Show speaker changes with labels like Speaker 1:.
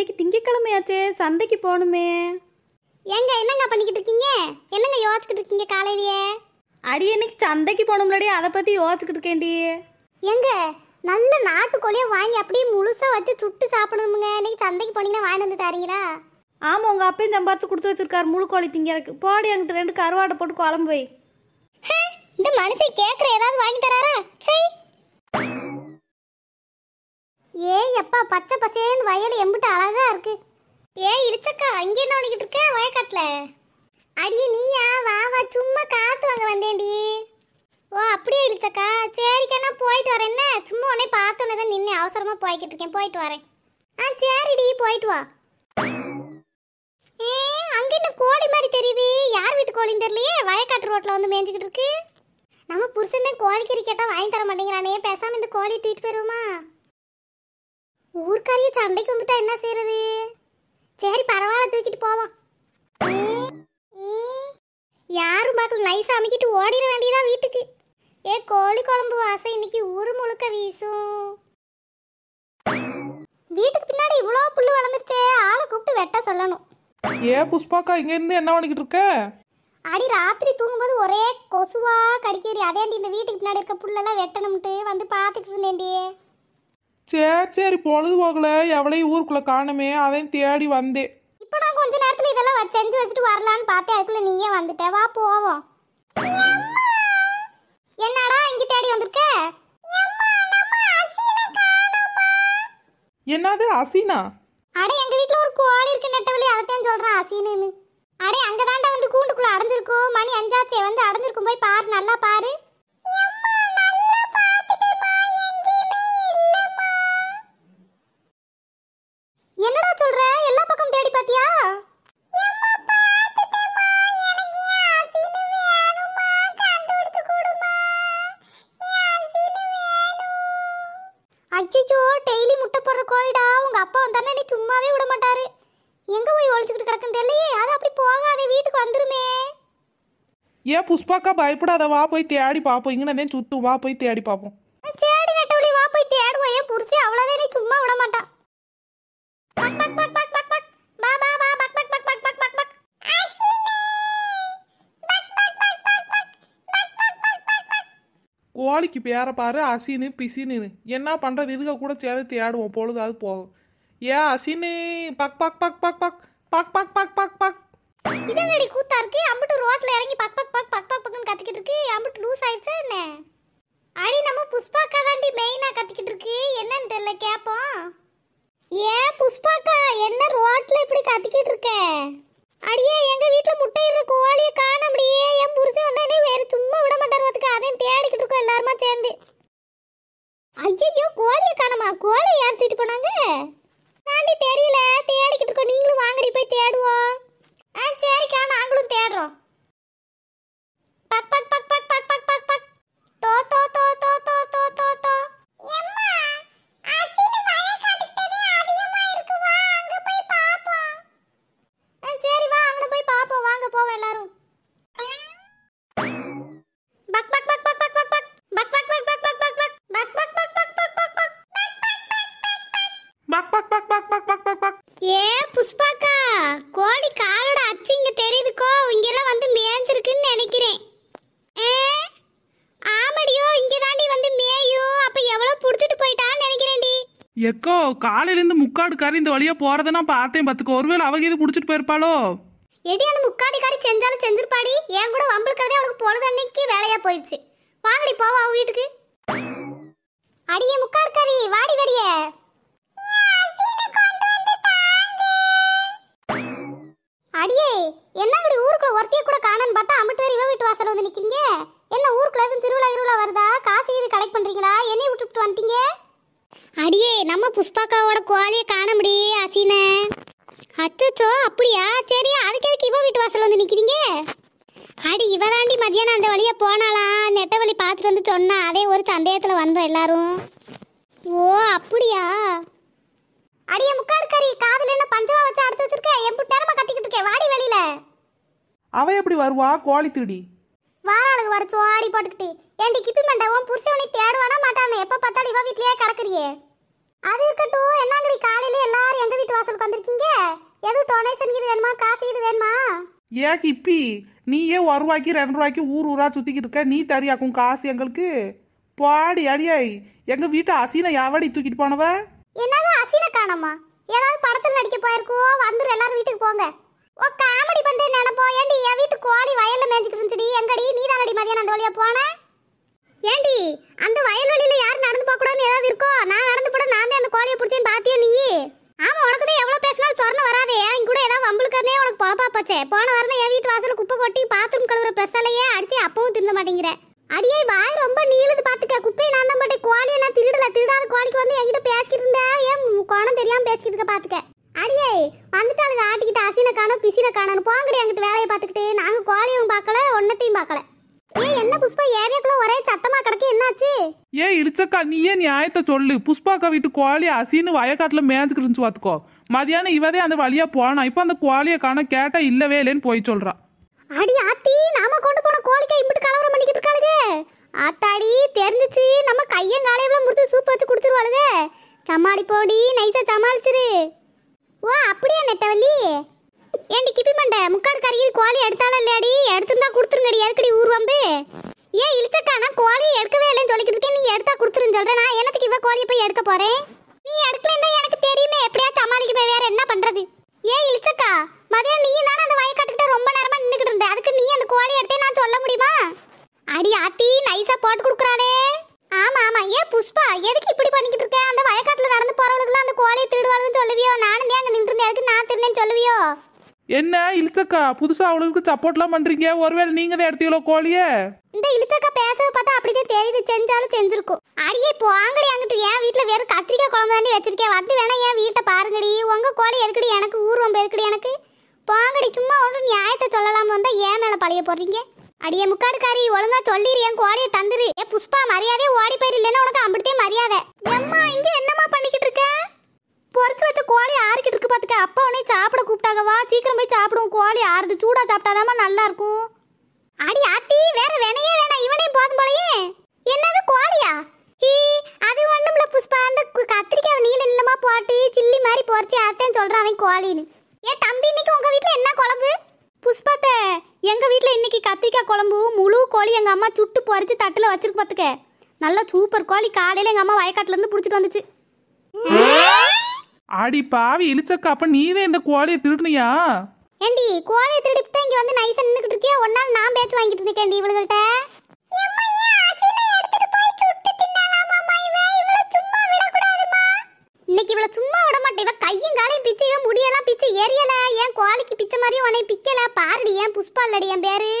Speaker 1: இன்னைக்கு திங்கக்கிழமையாச்சே சந்தைக்கு போகணுமே ஏங்க என்னங்க பண்ணிக்கிட்டு இருக்கீங்க என்னங்க யோசிச்சுக்கிட்டு இருக்கீங்க காலையிலேயே அடி இன்னைக்கு சந்தைக்கு போகணும்லடி அதை பற்றி யோசிச்சுக்கிட்டு இருக்கேன்டி ஏங்க நல்ல நாட்டுக்கோழியை வாங்கி அப்படியே முழுசாக வச்சு சுட்டு சாப்பிடணுங்க இன்னைக்கு சந்தைக்கு போனீங்கன்னா வாங்கி வந்து தாரீங்களா ஆமாம் உங்கள் அப்பையும் சம்பாத்து கொடுத்து வச்சிருக்காரு முழு கோழி திங்கிறக்கு போடி எங்கிட்ட ரெண்டு கருவாடை போட்டு குழம்பு போய் இந்த மனுஷன் கேட்குற ஏதாவது வாங்கி தராரா சரி ஏ எப்பா பச்சை பசேன்னு வயல் எம்பிட்டு அழகா இருக்கு ஏய் இழுச்சக்கா அங்கே என்ன இருக்கேன் இருக்க அடி நீயா வா வா சும்மா காத்து வாங்க வந்தேன்டி ஓ அப்படியே இழுச்சக்கா சரிக்கா நான் போயிட்டு வரேன் என்ன சும்மா உடனே பார்த்தோன்னே தான் நின்று அவசரமாக போய்கிட்டு இருக்கேன் போயிட்டு வரேன் ஆ சரிடி போயிட்டு வா ஏ அங்கே என்ன கோழி மாதிரி தெரியுது யார் வீட்டு கோழின்னு தெரியலையே வயக்காட்டு ரோட்டில் வந்து மேய்ஞ்சிக்கிட்டு இருக்கு நம்ம புருஷனே கோழி கேட்டால் வாங்கி தர மாட்டேங்கிறானே பேசாமல் இந்த கோழியை தூக்கிட்டு போயிருவோமா ஊர்க்காரிய சண்டைக்கு வந்துட்டா என்ன செய்யறது சரி பரவாயில்ல தூக்கிட்டு போவோம் யாரும் பார்க்கல நைஸ் அமைக்கிட்டு ஓடிட வேண்டியதா வீட்டுக்கு ஏ கோழி குழம்பு வாசம் இன்னைக்கு ஊர் முழுக்க வீசும் வீட்டுக்கு பின்னாடி இவ்வளோ புல்லு வளர்ந்துருச்சே ஆளை கூப்பிட்டு வெட்ட சொல்லணும்
Speaker 2: ஏ புஷ்பாக்கா இங்க இருந்து என்ன பண்ணிக்கிட்டு இருக்க
Speaker 1: அடி ராத்திரி தூங்கும்போது ஒரே கொசுவா கடிக்கிறி அதேண்டி இந்த வீட்டுக்கு பின்னாடி இருக்க புல்லெல்லாம் வெட்டணும்ட்டு வந்து பார்த்துக்கிட்டு இருந்தேன்டி
Speaker 2: சரி சரி பொழுது போகல எவ்வளையும் ஊருக்குள்ள காணுமே அதையும் தேடி வந்தேன்
Speaker 1: இப்போ நான் கொஞ்ச நேரத்துல இதெல்லாம் செஞ்சு வச்சுட்டு வரலான்னு பார்த்தேன் அதுக்குள்ள நீயே வந்துட்ட வா போவோம் என்னடா இங்க தேடி வந்திருக்க
Speaker 2: என்னது அசீனா
Speaker 1: அடே எங்க வீட்ல ஒரு கோழி இருக்கு நெட்டவழி அதத்தான் சொல்றேன் அசீனுன்னு அடே அங்கதான்டா வந்து கூண்டுக்குள்ள அடைஞ்சிருக்கும் மணி அஞ்சாச்சே வந்து அடைஞ்சிருக்கும் போய் பாரு நல்லா பாரு ஐயோ டெய்லி முட்டை போடுற கோழிடா உங்க அப்பா வந்தானே நீ சும்மாவே விட மாட்டாரு எங்க போய் ஒழிச்சுக்கிட்டு கிடக்குன்னு தெரியலையே அது அப்படி போகாதே வீட்டுக்கு வந்துருமே
Speaker 2: ஏன் புஷ்பாக்கா பயப்படாத வா போய் தேடி பார்ப்போம் இங்கே சுத்தும் வா போய் தேடி பார்ப்போம் கோழிக்கு பேர பாரு அசின்னு பிசின்னு என்ன பண்ணுறது இதுக கூட சேர்த்து தேடுவோம் பொழுதாவது போகும் ஏ அசினு பக் பக் பக் பக் பக் பக் பக் பக் பக் பக் இதனடி கூத்தா இருக்கு அம்பட்டு
Speaker 1: ரோட்ல இறங்கி பக் பக் பக் பக் பக் பக்னு கத்திக்கிட்டு இருக்கு அம்பட்டு லூஸ் ஆயிடுச்சா என்ன அடி நம்ம புஷ்பாக்கா தாண்டி மெயினா கத்திக்கிட்டு இருக்கு என்னன்னு தெரியல கேப்போம் ஏ புஷ்பாக்கா என்ன ரோட்ல இப்படி கத்திக்கிட்டு இருக்க அடியே எங்க வீட்ல முட்டை இடுற கோழியை காண முடியே என் புருஷன் வந்தா வேற சும்மா விட மாட்டாரு அதுக்கு அதையும் போனோம் எல்லாருமா சேர்ந்து ஐயோ கோழியை காணமா கோழி யார் தூக்கிட்டு போனாங்க தாண்டி இருக்கிறேன் ஆமடியோ இங்க தாண்டி வந்து மேயோ அப்ப எவ்வளவு புடிச்சிட்டு போயிட்டான்னு நினைக்கிறேன்டி
Speaker 2: எக்கோ காலையில இருந்து முக்காடுக்காரி இந்த வழியா போறத நான் பார்த்தேன் பத்துக்கு ஒருவேளை அவங்க இது புடிச்சிட்டு போயிருப்பாளோ
Speaker 1: எடி அந்த முக்காடி காரி செஞ்சாலும் செஞ்சிருப்பாடி என் கூட வம்பிழுக்கிறதே அவளுக்கு பொழுது அன்னைக்கு வேலையா போயிடுச்சு வாங்கடி போவா வீட்டுக்கு அடியே முக்காடு காரி வாடி வெளியே அடியே என்ன இப்படி ஊருக்குள்ள ஒருத்தைய கூட காண காளியை காண முடியே அசினே அச்சோ அப்படியா சரி அதுக்கு எதுக்கு வீட்டு வாசல் வந்து நிற்கிறீங்க அடி இவராண்டி மதியானம் அந்த வழியாக போனாலாம் நெட்ட வழி பார்த்துட்டு வந்து சொன்னா அதே ஒரு சந்தேகத்தில் வந்தோம் எல்லாரும் ஓ அப்படியா அடிய முக்காடுக்காரி காதுல என்ன பஞ்சமா வச்சு அடைச்சு வச்சிருக்க என் நேரமா கத்திக்கிட்டு இருக்கேன் வாடி வெளியில
Speaker 2: அவ எப்படி வருவா கோழி திருடி
Speaker 1: வாராளுக்கு வர சோடி போட்டுக்கிட்டு ஏன்டி கிப்பி மண்டபம் புருஷவனை தேடுவானா மாட்டானே எப்போ பார்த்தாலும் இவ வீட்லயே கிடக்குறியே அது இருக்கட்டும் என்னங்கடி காலையில எல்லாரும் எங்க வீட்டு
Speaker 2: வாசலுக்கு வந்திருக்கீங்க எது டொனேஷன் இது வேணுமா காசு இது வேணுமா ஏ கிப்பி நீ ஏன் ஒரு ரூபாய்க்கு ரெண்டு ரூபாய்க்கு ஊர் ஊரா சுத்திக்கிட்டு இருக்க நீ தரியாக்கும் காசு எங்களுக்கு பாடி அடியாய் எங்க வீட்டு அசீனை யாவடி தூக்கிட்டு போனவ என்னது அசீனை காணமா ஏதாவது
Speaker 1: படத்துல நடிக்க போயிருக்கோ வந்துரு எல்லாரும் வீட்டுக்கு போங்க ஓ காமெடி பண்றே நினைப்போ ஏண்டி என் வீட்டு கோழி வயல்ல மேஞ்சிக்கிட்டு இருந்துச்சுடி எங்கடி நீ தானடி மதியம் அந்த வழியா போன ஏண்டி அந்த வயல் போன வாரம் என் வீட்டு வாசல குப்பை கொட்டி பாத்ரூம் கழுவுற பிரச்சனையே அடிச்சு அப்பவும் திருந்த மாட்டேங்கிற அடியே வாய் ரொம்ப நீளது பாத்துக்க குப்பையை நான் தான் பாட்டே கோழியை நான் திருடல திருடாத கோழிக்கு வந்து என்கிட்ட பேசிக்கிட்டு இருந்தா ஏன் குணம் தெரியாம பேசிக்கிட்டு இருக்க பாத்துக்க அடியே வந்துட்டாளுங்க ஆட்டிக்கிட்ட அசின காணும் பிசின காணும் போங்கடி என்கிட்ட வேலையை பாத்துக்கிட்டு நாங்க குவாலியும் பார்க்கல ஒன்னத்தையும் பார்க்கல ஏன் என்ன புஷ்பா ஏரியாக்குள்ள ஒரே சத்தமா கிடக்கு என்னாச்சு
Speaker 2: ஏன் இடிச்சக்கா நீ ஏன் நியாயத்தை சொல்லு புஷ்பாக்கா வீட்டு கோழி அசின்னு வயக்காட்டுல மேய்ஞ்சுக்கிட்டு இருந்துச்சு பாத்துக்கோ மதியானம் இவதே அந்த வழியா போனா இப்போ அந்த கோழியை காண கேட்டா இல்லவே இல்லைன்னு போய் சொல்றா அடி
Speaker 1: ஆத்தி நாம கொண்டு போன கோழிக்கு இப்படி கலவரம் பண்ணிக்கிட்டு இருக்காளுதே ஆத்தாடி தெரிஞ்சிச்சு நம்ம கையை காலையில முடிச்சு சூப் வச்சு குடிச்சிருவாளுதே சமாளி போடி நைசா சமாளிச்சிரு ஓ அப்படியா நெட்டவள்ளி ஏண்டி கிப்பி மண்ட முக்காடு கறியில் கோழி எடுத்தாலும் இல்லையாடி எடுத்துருந்தா கொடுத்துருங்கடி எதுக்கடி வந்து ஏன் இழுச்சக்கா நான் கோழி எடுக்கவே இல்லைன்னு சொல்லிக்கிட்டு இருக்கேன் நீ எடுத்தா கொடுத்துருன்னு சொல்கிறேன் நான் என்னத்துக்கு இவ கோழியை போய் எடுக்க போகிறேன் நீ எடுக்கலன்னா எனக்கு தெரியுமே எப்படியா சமாளிக்க போய் வேற என்ன பண்றது ஏ இழுச்சக்கா மதியம் நீ தானே அந்த வயக்காட்டுக்கிட்ட ரொம்ப நேரமா நின்றுக்கிட்டு இருந்த அதுக்கு நீ அந்த கோழி எடுத்தே நான் சொல்ல முடியுமா அடி ஆத்தி நைஸா போட்டு கொடுக்குறாளே ஆமா ஆமா ஏன் புஷ்பா எதுக்கு இப்படி பண்ணிக்கிட்டு இருக்க அந்த வயக்காட்டுல நடந்து போறவளுக்குலாம் அந்த கோழியை திருடுவாளுன்னு சொல்லுவியோ நானும் தான் அங்க நின்று இருந்தேன் அதுக்கு நான் திருந்தேன்னு சொல்லுவியோ
Speaker 2: என்ன இழுச்சக்கா புதுசா அவளுக்கு சப்போர்ட்லாம் பண்றீங்க ஒருவேளை நீங்க தான் எடுத்தீங்களோ கோழிய
Speaker 1: இந்த இழுச்சக்கா பேச பார்த்தா அப்படிதான் தெரியுது செஞ்சாலும் செஞ்சிருக்கும் அடியே இப்போ ஆங்கடி அங்கிட்டு ஏன் வீட்டுல வெறும் கத்திரிக்காய் குழம்பு தாண்டி வச்சிருக்கேன் வந்து வேணா என் வீட்டை பாருங்கடி உங்க கோழி எதுக்கடி எனக்கு ஊர்வம் எதுக்கடி எனக்கு போங்கடி சும்மா ஒன்று நியாயத்தை சொல்லலாம் வந்தா ஏன் மேல பழைய போடுறீங்க அடியே முக்காடுக்காரி ஒழுங்கா சொல்லிடு என் கோழியை தந்துரு ஏ புஷ்பா மரியாதையே ஓடி போயிரு இல்லைன்னா உனக்கு அம்பிட்டே மரியாதை அம்மா இங்க என்னம்மா பண்ணிக்கிட்டு இருக்க பொறிச்சு வச்ச கோழி ஆறுக்கிட்டு இருக்கு பார்த்துக்க அப்பா உனே சாப்பிட கூப்பிட்டாங்கவா சீக்கிரம் போய் சாப்பிடுவோம் கோழி ஆறுது சூடா சாப்பிட்டாதாம்மா நல்லா இருக்கும் அடி ஆத்தி வேற வேணையே வேணாம் இவனே போதும் போலயே என்னது கோழியா ஹீ அது ஒண்ணும்ல புஷ்பா அந்த கத்திரிக்காய் நீல நீளமா போட்டு சில்லி மாதிரி பொறிச்சு ஆத்தேன்னு சொல்றான் அவன் கோழின்னு ஏன் தம்பி இன்னைக்கு உங்க வீட்டுல என்ன குழம்பு புஷ்பாத்த எங்க வீட்டுல இன்னைக்கு கத்திரிக்காய் குழம்பு முழு கோழி எங்க அம்மா சுட்டு பொறிச்சு தட்டுல வச்சிருக்கு பார்த்துக்க நல்லா சூப்பர் கோழி காலையில எங்க அம்மா வயக்காட்டுல இருந்து புடிச்சிட்டு வந்துச்சு
Speaker 2: அடி பாவி இழிச்சக்கா அப்ப நீதான் இந்த கோழியை திருடுனியா
Speaker 1: ஏண்டி கோழியை திருடிட்டு தான் இங்க வந்து நைஸா நின்னுக்கிட்டு இருக்கியோ ஒரு நாள் நான் பேச்சு வாங்கிட்டு இருக்கேன் இவளுகள்ட்ட இன்னைக்கு இவளை சும்மா விட மாட்டேன் இவ கையும் காலையும் பிச்சு இவன் ஏன் கோழிக்கு பிச்சை மாதிரி உனைய பிக்கல பாருடி ஏன் புஷ்பா இல்லடி என் பேரு